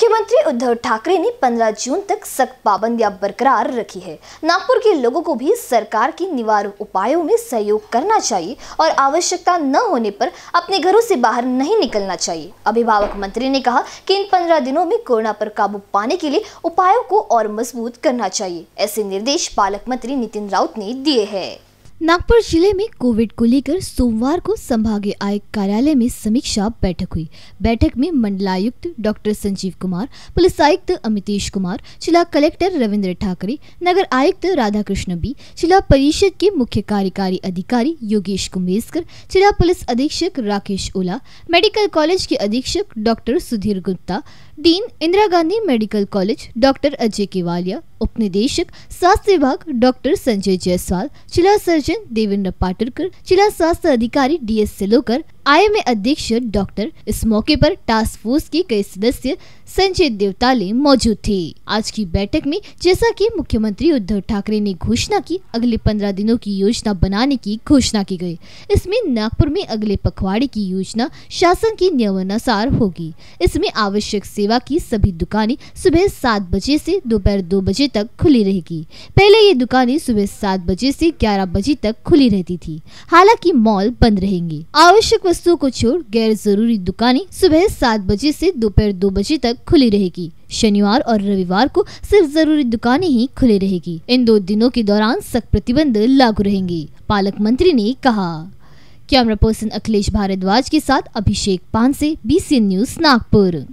मुख्यमंत्री उद्धव ठाकरे ने 15 जून तक सख्त पाबंदियां बरकरार रखी है नागपुर के लोगों को भी सरकार की निवारक उपायों में सहयोग करना चाहिए और आवश्यकता न होने पर अपने घरों से बाहर नहीं निकलना चाहिए अभिभावक मंत्री ने कहा कि इन 15 दिनों में कोरोना पर काबू पाने के लिए उपायों को और मजबूत करना चाहिए ऐसे निर्देश पालक मंत्री नितिन राउत ने दिए है नागपुर जिले में कोविड को लेकर सोमवार को संभागीय आयुक्त कार्यालय में समीक्षा बैठक हुई बैठक में मंडलायुक्त डॉक्टर संजीव कुमार पुलिस आयुक्त अमितेश कुमार जिला कलेक्टर रविंद्र ठाकरे नगर आयुक्त राधाकृष्ण बी जिला परिषद के मुख्य कार्यकारी अधिकारी योगेश कुंभेस्कर जिला पुलिस अधीक्षक राकेश ओला मेडिकल कॉलेज के अधीक्षक doctor Sudhir Gupta dean Indira Gandhi medical college doctor Ajay Kewalia उपनिदेशक स्वास्थ्य विभाग डॉक्टर संजय जायसवाल जिला सर्जन देवेंद्र पाटरकर जिला स्वास्थ्य अधिकारी डी एस सिलोकर आईएमए अध्यक्ष डॉक्टर इस मौके पर टास्क फोर्स के कई सदस्य संजय देवताले मौजूद थे आज की बैठक में जैसा कि मुख्यमंत्री उद्धव ठाकरे ने घोषणा की अगले पंद्रह दिनों की योजना बनाने की घोषणा की गई इसमें नागपुर में अगले पखवाड़े की योजना शासन के नियमानुसार होगी इसमें आवश्यक सेवा की सभी दुकानें सुबह सात बजे से दोपहर दो बजे तक खुली रहेगी पहले ये दुकानें सुबह सात बजे से ग्यारह बजे तक खुली रहती थी हालांकि मॉल बंद रहेंगे आवश्यक वस्तुओं को छोड़ गैर जरूरी दुकानें सुबह सात बजे से दोपहर दो बजे तक खुली रहेगी शनिवार और रविवार को सिर्फ जरूरी दुकानें ही खुली रहेगी इन दो दिनों के दौरान सख्त प्रतिबंध लागू रहेंगे पालक मंत्री ने कहा कैमरा पर्सन अखिलेश भारद्वाज के साथ अभिषेक पानसे बी न्यूज नागपुर